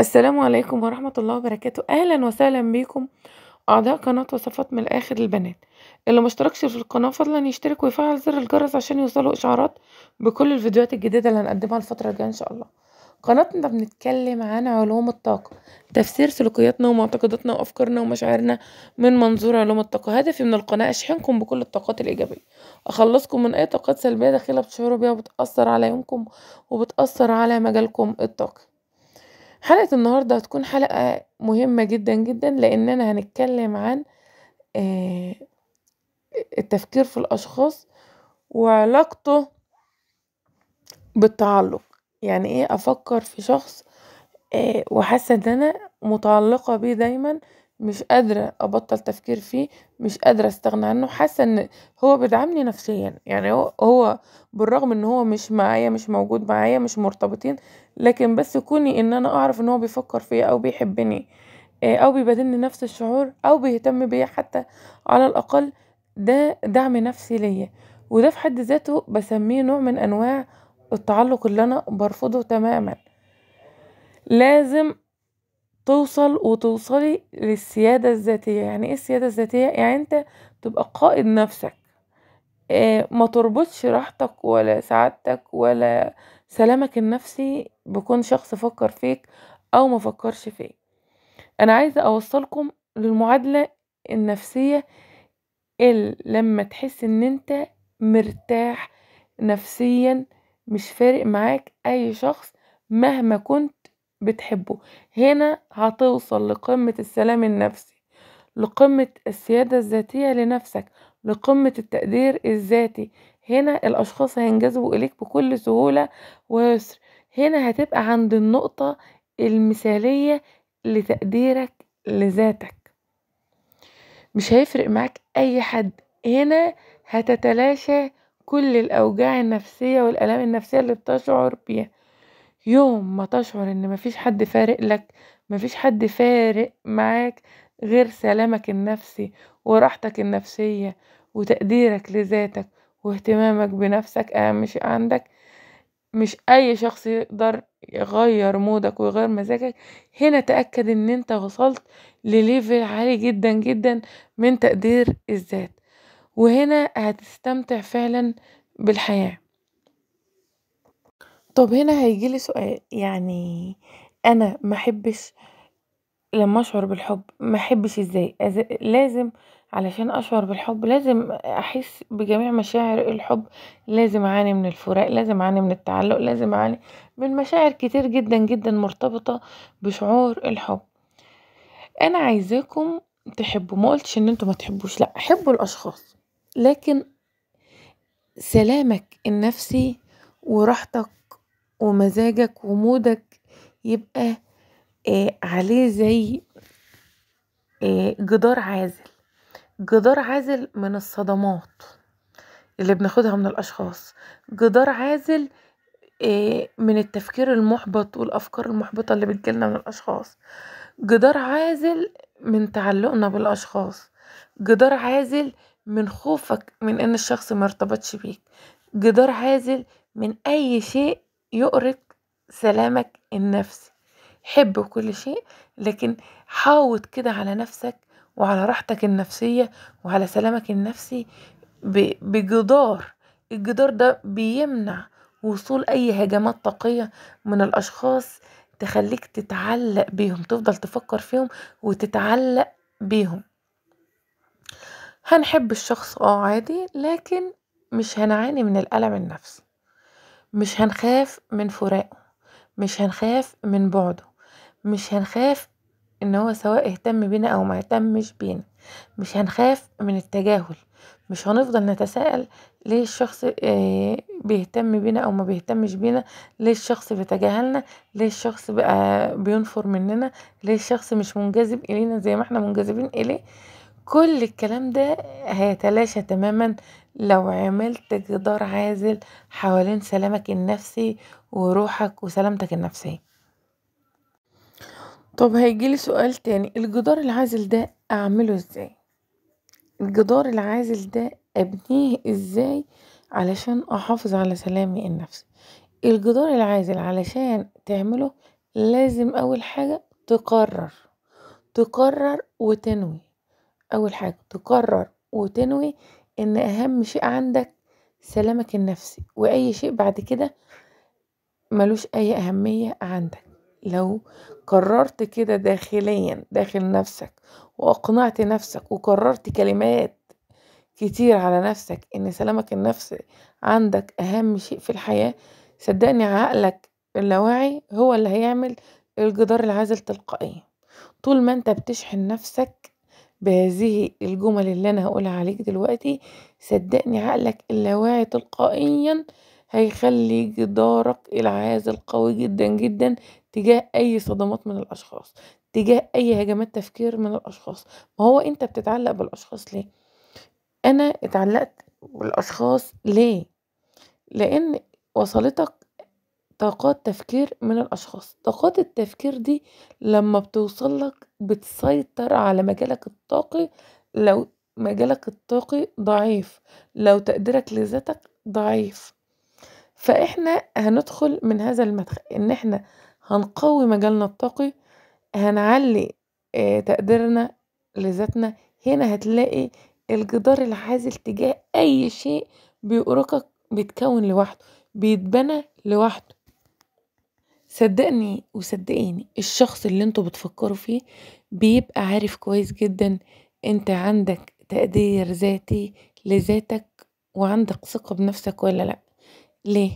السلام عليكم ورحمة الله وبركاته أهلا وسهلا بكم أعضاء قناة وصفات من الآخر البنات اللي مشتركش في القناة فضلا يشترك ويفعل زر الجرس عشان يوصله إشعارات بكل الفيديوهات الجديدة اللي هنقدمها الفترة الجاية إن شاء الله قناتنا بنتكلم عن علوم الطاقة تفسير سلوكياتنا ومعتقداتنا وأفكارنا ومشاعرنا من منظور علوم الطاقة هدفي من القناة أشحنكم بكل الطاقات الإيجابية أخلصكم من أي طاقات سلبية داخلة بتشعروا بيها وبتأثر على يومكم وبتأثر على مجالكم الطاقي حلقة النهاردة هتكون حلقة مهمة جدا جدا لأننا هنتكلم عن آه، التفكير في الأشخاص وعلاقته بالتعلق يعني ايه أفكر في شخص آه، وحاسة ان انا متعلقة بيه دايما مش قادرة أبطل تفكير فيه مش قادرة أستغنى عنه حاسة إن هو بيدعمني نفسيا يعني هو, هو بالرغم إن هو مش معايا مش موجود معايا مش مرتبطين لكن بس كوني إن أنا أعرف إن هو بيفكر فيا أو بيحبني آه، أو بيبادلني نفس الشعور أو بيهتم بيا حتى على الأقل ده دعم نفسي ليا وده في حد ذاته بسميه نوع من أنواع التعلق اللي أنا برفضه تماما لازم توصل وتوصلي للسيادة الذاتية يعني ايه السيادة الذاتية يعني انت تبقى قائد نفسك إيه ما تربطش راحتك ولا سعادتك ولا سلامك النفسي بكون شخص فكر فيك او ما فكرش فيك انا عايزة اوصلكم للمعادلة النفسية اللي لما تحس ان انت مرتاح نفسيا مش فارق معاك اي شخص مهما كنت بتحبه هنا هتوصل لقمة السلام النفسي لقمة السيادة الذاتية لنفسك لقمة التقدير الذاتي هنا الأشخاص هينجذبوا إليك بكل سهولة ويسر هنا هتبقى عند النقطة المثالية لتقديرك لذاتك مش هيفرق معاك أي حد هنا هتتلاشى كل الأوجاع النفسية والألام النفسية اللي بتشعر بيها يوم ما تشعر ان مفيش حد فارق لك مفيش حد فارق معاك غير سلامك النفسي وراحتك النفسية وتقديرك لذاتك واهتمامك بنفسك اهم شيء عندك مش اي شخص يقدر يغير مودك ويغير مزاجك هنا تأكد ان انت وصلت لليفل عالي جدا جدا من تقدير الذات وهنا هتستمتع فعلا بالحياه طب هنا هيجيلي سؤال يعني أنا ما أحبش لما أشعر بالحب ما أحبش إزاي لازم علشان أشعر بالحب لازم أحس بجميع مشاعر الحب لازم أعاني من الفراق لازم أعاني من التعلق لازم أعاني من مشاعر كتير جدا جدا مرتبطة بشعور الحب أنا عايزاكم تحبوا ما قلتش إن أنتوا ما تحبوش لأ حبوا الأشخاص لكن سلامك النفسي وراحتك ومزاجك ومودك يبقى آه، عليه زي آه، جدار عازل جدار عازل من الصدمات اللي بناخدها من الاشخاص جدار عازل آه، من التفكير المحبط والافكار المحبطه اللي بتجيلنا من الاشخاص جدار عازل من تعلقنا بالاشخاص جدار عازل من خوفك من ان الشخص مرتبطش بيك جدار عازل من اي شيء يؤرق سلامك النفسي حب كل شيء لكن حاوط كده على نفسك وعلى راحتك النفسية وعلى سلامك النفسي بجدار الجدار ده بيمنع وصول أي هجمات طاقية من الأشخاص تخليك تتعلق بيهم تفضل تفكر فيهم وتتعلق بيهم هنحب الشخص اه عادي لكن مش هنعاني من الألم النفسي مش هنخاف من فراقه مش هنخاف من بعده مش هنخاف ان هو سواء اهتم بينا او ما اهتمش بينا مش هنخاف من التجاهل مش هنفضل نتساءل ليه الشخص آه، بيهتم بينا او ما بيهتمش بينا ليه الشخص بيتجاهلنا ليه الشخص بقى بينفر مننا ليه الشخص مش منجذب الينا زي ما احنا منجذبين اليه كل الكلام ده هيتلاشى تماما لو عملت جدار عازل حوالين سلامك النفسي وروحك وسلامتك النفسية طب هيجيلي سؤال تاني الجدار العازل ده اعمله ازاي الجدار العازل ده ابنيه ازاي علشان احافظ على سلامي النفسي الجدار العازل علشان تعمله لازم اول حاجة تقرر تقرر وتنوي أول حاجة تقرر وتنوي إن أهم شيء عندك سلامك النفسي وأي شيء بعد كده ملوش أي أهمية عندك لو قررت كده داخليا داخل نفسك وأقنعت نفسك وقررت كلمات كتير على نفسك إن سلامك النفسي عندك أهم شيء في الحياة صدقني عقلك اللاواعي هو اللي هيعمل الجدار العازل تلقائيا طول ما انت بتشحن نفسك بهذه الجمل اللي انا هقولها عليك دلوقتي صدقني عقلك اللاواعي تلقائيا هيخلي جدارك العازل قوي جدا جدا تجاه اي صدمات من الاشخاص تجاه اي هجمات تفكير من الاشخاص ما هو انت بتتعلق بالاشخاص ليه انا اتعلقت بالاشخاص ليه لان وصلتك طاقات تفكير من الأشخاص طاقات التفكير دي لما بتوصلك بتسيطر على مجالك الطاقي لو مجالك الطاقي ضعيف لو تقديرك لذاتك ضعيف فإحنا هندخل من هذا المدخل إن إحنا هنقوي مجالنا الطاقي هنعلي آه، تقديرنا لذاتنا هنا هتلاقي الجدار العازل تجاه أي شيء بيقرقك بيتكون لوحده بيتبنى لوحده صدقني وصدقيني الشخص اللي انتوا بتفكروا فيه بيبقى عارف كويس جدا انت عندك تقدير ذاتي لذاتك وعندك ثقة بنفسك ولا لأ ليه؟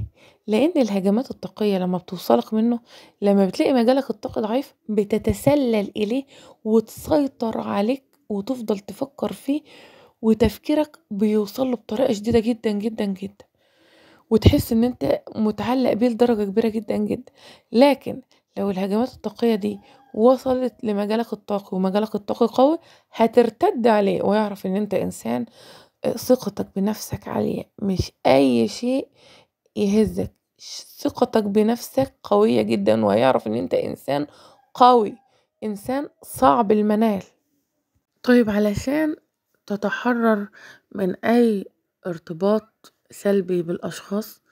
لأن الهجمات الطاقية لما بتوصلك منه لما بتلاقي مجالك الطاقي ضعيف بتتسلل إليه وتسيطر عليك وتفضل تفكر فيه وتفكيرك بيوصله بطريقة شديدة جدا جدا جدا وتحس ان انت متعلق بيه لدرجة كبيرة جدا جدا لكن لو الهجمات الطاقية دي وصلت لمجالك الطاقي ومجالك الطاقي قوي هترتد عليه ويعرف ان انت انسان آه، ثقتك بنفسك عالية مش اي شيء يهزك ثقتك بنفسك قوية جدا ويعرف ان انت انسان قوي انسان صعب المنال طيب علشان تتحرر من اي ارتباط سلبي بالاشخاص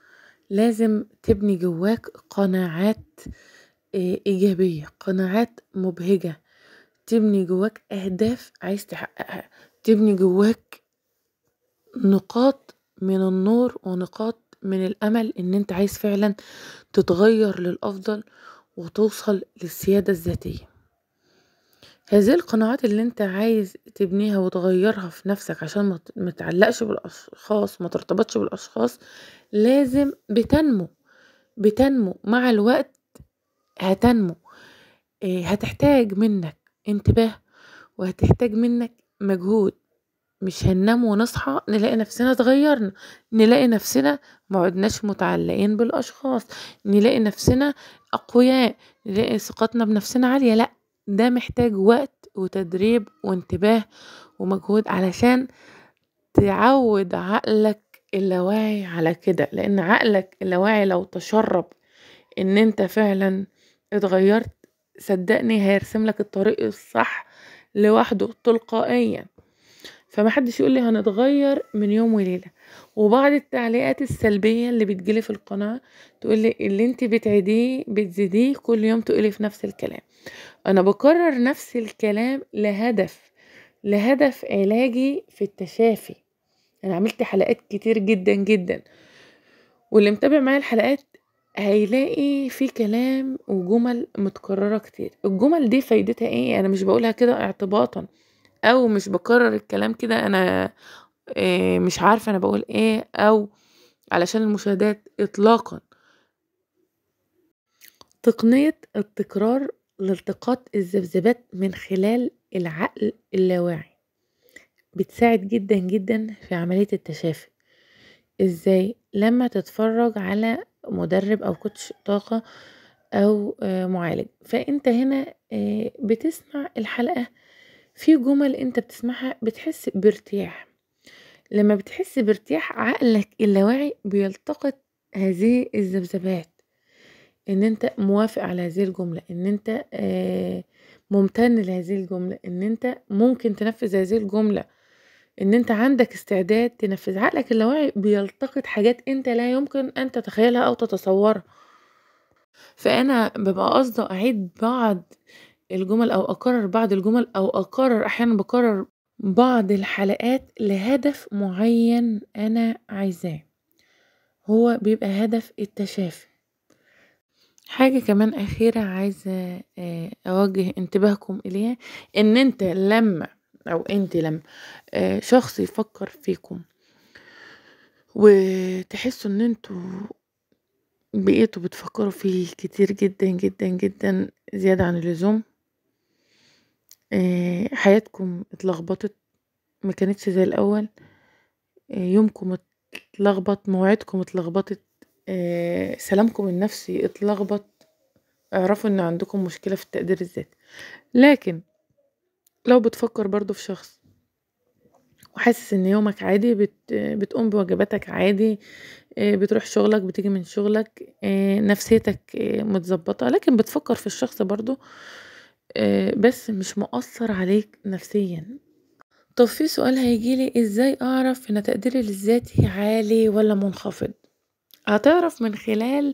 لازم تبني جواك قناعات آه، ايجابية قناعات مبهجة تبني جواك اهداف عايز تحققها تبني جواك نقاط من النور ونقاط من الامل ان انت عايز فعلا تتغير للافضل وتوصل للسيادة الذاتية هذه القناعات اللي انت عايز تبنيها وتغيرها في نفسك عشان ما ت- بالاشخاص وما ترتبطش بالاشخاص لازم بتنمو بتنمو مع الوقت هتنمو آه، هتحتاج منك انتباه وهتحتاج منك مجهود مش هننام ونصحى نلاقي نفسنا اتغيرنا نلاقي نفسنا معدناش متعلقين بالاشخاص نلاقي نفسنا اقوياء نلاقي ثقتنا بنفسنا عاليه لا ده محتاج وقت وتدريب وانتباه ومجهود علشان تعود عقلك اللاواعي على كده لان عقلك اللاواعي لو تشرب ان انت فعلا اتغيرت صدقني هيرسم لك الطريق الصح لوحده تلقائيا فما حدش يقول لي هنتغير من يوم وليله وبعض التعليقات السلبيه اللي بتجيلي في القناه تقول لي اللي انت بتعيديه بتزيديه كل يوم تقولي في نفس الكلام انا بكرر نفس الكلام لهدف لهدف علاجي في التشافي انا عملت حلقات كتير جدا جدا واللي متابع معايا الحلقات هيلاقي في كلام وجمل متكرره كتير الجمل دي فايدتها ايه انا مش بقولها كده اعتباطا او مش بكرر الكلام كده انا آه، مش عارفه انا بقول ايه او علشان المشاهدات اطلاقا تقنيه التكرار لالتقاط الذبذبات من خلال العقل اللاواعي بتساعد جدا جدا في عمليه التشافي ازاي لما تتفرج على مدرب او كوتش طاقه او آه، معالج فانت هنا آه، بتسمع الحلقه في جمل انت بتسمعها بتحس بارتياح لما بتحس بارتياح عقلك اللاواعي بيلتقط هذه الذبذبات ان انت موافق على هذه الجملة ان انت آه، ممتن لهذه الجملة ان انت ممكن تنفذ هذه الجملة ان انت عندك استعداد تنفذ عقلك اللاواعي بيلتقط حاجات انت لا يمكن ان تتخيلها او تتصورها فانا ببقى قصده اعيد بعض الجمل أو أكرر بعض الجمل أو أكرر أحيانا بكرر بعض الحلقات لهدف معين أنا عايزاه هو بيبقى هدف التشافي حاجة كمان أخيرة عايزة آه، أوجه انتباهكم إليها إن أنت لما أو أنت لما آه، شخص يفكر فيكم وتحسوا إن أنتوا بقيتوا بتفكروا فيه كتير جدا جدا جدا زيادة عن اللزوم آه، حياتكم اتلخبطت ما كانتش زي الأول، آه، يومكم اتلخبط، مواعيدكم اتلخبطت، آه، سلامكم النفسي اتلخبط، اعرفوا إن عندكم مشكلة في التقدير الذاتي، لكن لو بتفكر برضو في شخص وحاسس إن يومك عادي بت بتقوم بواجباتك عادي، بتروح شغلك، بتيجي من شغلك، نفسيتك متظبطه لكن بتفكر في الشخص برضو آه، بس مش مؤثر عليك نفسيا طب في سؤال هيجيلي ازاي اعرف ان تقديري للذاتي عالي ولا منخفض هتعرف من خلال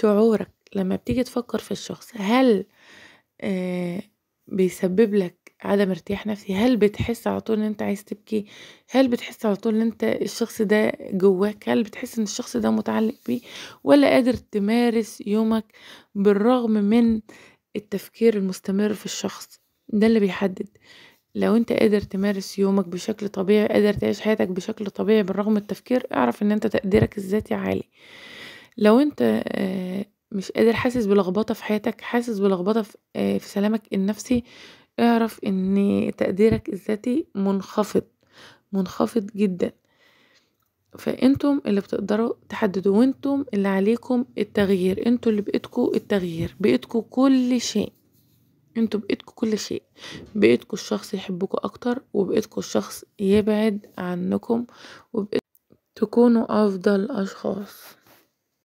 شعورك لما بتيجي تفكر في الشخص هل آه، بيسبب لك عدم ارتياح نفسي هل بتحس على طول ان انت عايز تبكي هل بتحس على طول ان انت الشخص ده جواك هل بتحس ان الشخص ده متعلق بيه ولا قادر تمارس يومك بالرغم من التفكير المستمر في الشخص ده اللي بيحدد لو انت قادر تمارس يومك بشكل طبيعي قادر تعيش حياتك بشكل طبيعي بالرغم من التفكير اعرف ان انت تقديرك الذاتي عالي لو انت آه، مش قادر حاسس بلخبطه في حياتك حاسس بلخبطه آه، في سلامك النفسي اعرف ان تقديرك الذاتي منخفض منخفض جدا فانتم اللي بتقدروا تحددوا وانتم اللي عليكم التغيير انتم اللي بايدكم التغيير بايدكم كل شيء انتم بايدكم كل شيء بايدكم الشخص يحبكم اكتر وبايدكم الشخص يبعد عنكم وبإيدكم تكونوا افضل اشخاص